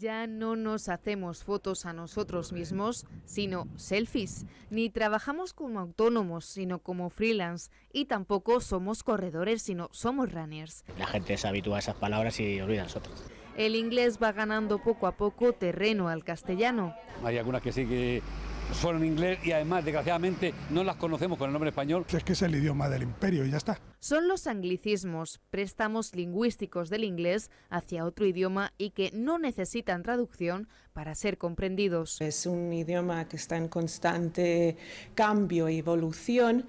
ya no nos hacemos fotos a nosotros mismos, sino selfies, ni trabajamos como autónomos, sino como freelance, y tampoco somos corredores, sino somos runners. La gente se habitúa a esas palabras y olvida a nosotros. El inglés va ganando poco a poco terreno al castellano. Hay algunas que sí que son en inglés y además, desgraciadamente, no las conocemos con el nombre español. Es que es el idioma del imperio y ya está. Son los anglicismos, préstamos lingüísticos del inglés hacia otro idioma y que no necesitan traducción para ser comprendidos. Es un idioma que está en constante cambio y evolución.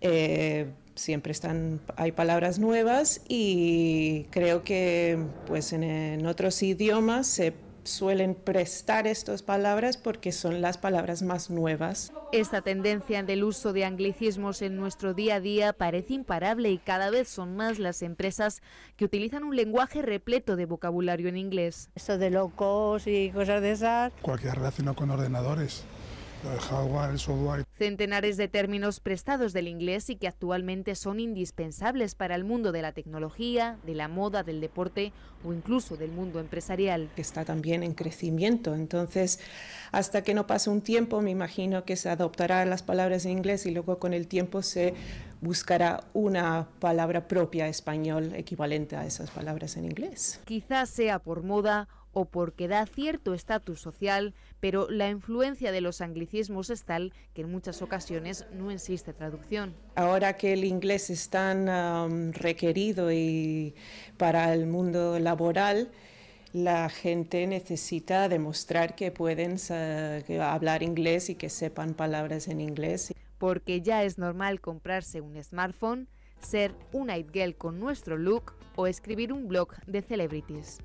Eh, siempre están, hay palabras nuevas y creo que pues en, en otros idiomas se suelen prestar estas palabras porque son las palabras más nuevas. Esta tendencia del uso de anglicismos en nuestro día a día parece imparable y cada vez son más las empresas que utilizan un lenguaje repleto de vocabulario en inglés. Esto de locos y cosas de esas. Cualquier relación con ordenadores, el hardware, el software Centenares de términos prestados del inglés y que actualmente son indispensables para el mundo de la tecnología, de la moda, del deporte o incluso del mundo empresarial. Que está también en crecimiento, entonces hasta que no pase un tiempo me imagino que se adoptarán las palabras en inglés y luego con el tiempo se buscará una palabra propia español equivalente a esas palabras en inglés. Quizás sea por moda o porque da cierto estatus social, pero la influencia de los anglicismos es tal que en muchas ocasiones no existe traducción. Ahora que el inglés es tan requerido y para el mundo laboral, la gente necesita demostrar que pueden hablar inglés y que sepan palabras en inglés. Porque ya es normal comprarse un smartphone, ser un night con nuestro look o escribir un blog de celebrities.